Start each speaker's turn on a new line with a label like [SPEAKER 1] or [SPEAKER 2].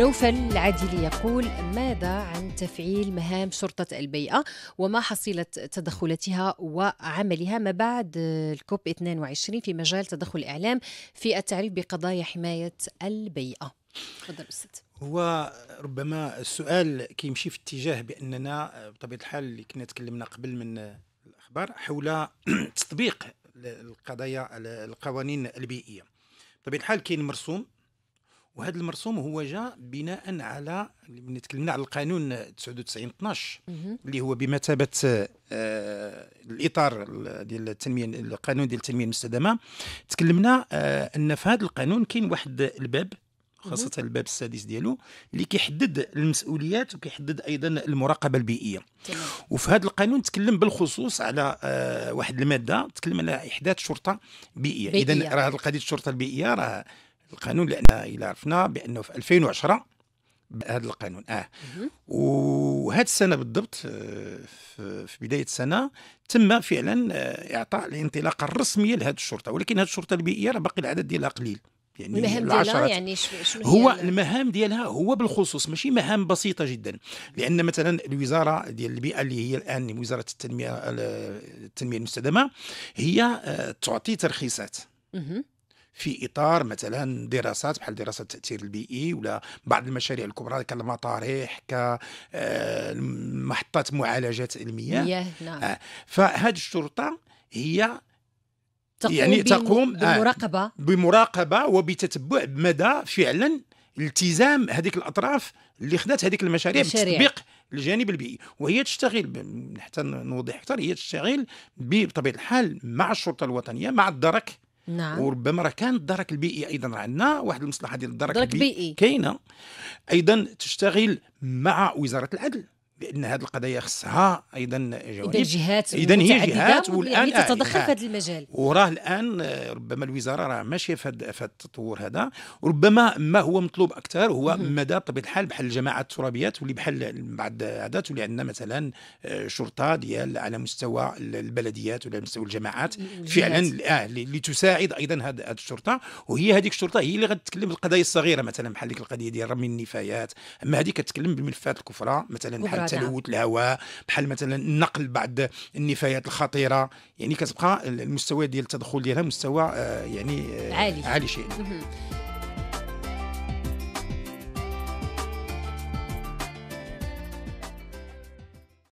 [SPEAKER 1] نوفل العادلي يقول ماذا عن تفعيل مهام شرطة البيئة وما حصيلة تدخلاتها وعملها ما بعد الكوب 22 في مجال تدخل الإعلام في التعريف بقضايا حماية البيئة تفضل أستاذ هو ربما السؤال كيمشي في اتجاه باننا بطبيعه الحال اللي كنا تكلمنا قبل من الاخبار حول تطبيق القضايا القوانين البيئيه بطبيعه الحال كاين مرسوم وهذا المرسوم هو جاء بناء على ملي تكلمنا على القانون 99 12 اللي هو بمثابه آه الاطار ديال التنميه القانون ديال التنميه المستدامه تكلمنا آه ان في هذا القانون كاين واحد الباب خاصة الباب السادس ديالو اللي كيحدد المسؤوليات وكيحدد ايضا المراقبة البيئية وفي هذا القانون تكلم بالخصوص على آه واحد المادة تكلم على احداث شرطة بيئية, بيئية. اذا راه هذه القضية الشرطة البيئية راه القانون لان الى عرفنا بانه في 2010 هذا القانون اه وهذه السنه بالضبط آه، في بدايه السنه تم فعلا آه، اعطاء الانطلاقه الرسميه لهذه الشرطه ولكن هذه الشرطه البيئيه راه باقي العدد ديالها قليل يعني المهام ديالها يعني شنو هو يعني المهام ديالها هو بالخصوص ماشي مهام بسيطه جدا لان مثلا الوزاره ديال البيئه اللي هي الان وزاره التنميه آه، التنميه المستدامه هي تعطي ترخيصات في اطار مثلا دراسات بحال دراسه التاثير البيئي ولا بعض المشاريع الكبرى كالمطارح كمحطات آه، معالجه المياه نعم. آه، فهذه الشرطه هي تقوم يعني تقوم آه، بمراقبه بمراقبه وبتتبع مدى فعلا التزام هذيك الاطراف اللي خدات هذيك المشاريع بتطبيق الجانب البيئي وهي تشتغل حتى نوضح اكثر هي تشتغل بطبيعه الحال مع الشرطه الوطنيه مع الدرك نعم وربما راه كان الدرك البيئي ايضا راه عندنا واحد المصلحه ديال الدرك البيئي كاينه ايضا تشتغل مع وزاره العدل بان هذه القضايا خصها ايضا جوانب اذا جهات اذا هي جهات والان يعني تتدخل آه. في هذا المجال وراه الان ربما الوزاره راه ماشيه في هذا التطور هذا وربما ما هو مطلوب اكثر هو مدى بطبيعه الحال بحال الجماعات الترابيه تولي بحال بعض هذا تولي عندنا مثلا آه، شرطه ديال على مستوى البلديات ولا مستوى الجماعات فعلا آه لتساعد ايضا هذه الشرطه وهي هذيك الشرطه هي اللي غتتكلم بالقضايا الصغيره مثلا بحال ديك القضيه ديال رمي النفايات اما هذه كتكلم بالملفات الكفره مثلا بحال نعم. تلوث الهواء بحال مثلا نقل بعض النفايات الخطيره يعني كتبقى المستوى ديال التدخل ديالها مستوى آه، يعني آه، عالي عالي شيء